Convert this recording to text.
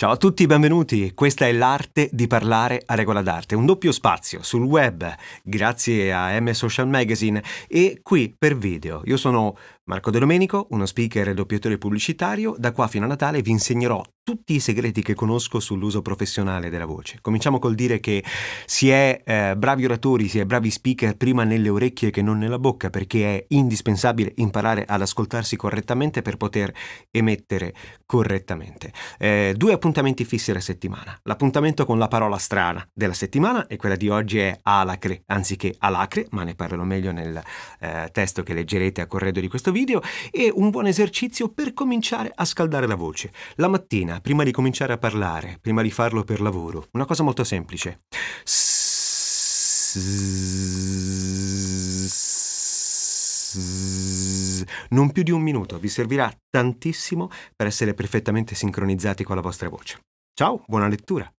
Ciao a tutti, benvenuti. Questa è l'arte di parlare a regola d'arte, un doppio spazio sul web grazie a M Social Magazine e qui per video. Io sono Marco De Domenico, uno speaker e doppiatore pubblicitario. Da qua fino a Natale vi insegnerò tutti i segreti che conosco sull'uso professionale della voce. Cominciamo col dire che si è eh, bravi oratori, si è bravi speaker prima nelle orecchie che non nella bocca, perché è indispensabile imparare ad ascoltarsi correttamente per poter emettere correttamente. Eh, due appuntamenti fissi alla settimana. L'appuntamento con la parola strana della settimana e quella di oggi è alacre anziché alacre, ma ne parlerò meglio nel eh, testo che leggerete a corredo di questo video, e un buon esercizio per cominciare a scaldare la voce. La mattina prima di cominciare a parlare, prima di farlo per lavoro. Una cosa molto semplice. Non più di un minuto, vi servirà tantissimo per essere perfettamente sincronizzati con la vostra voce. Ciao, buona lettura!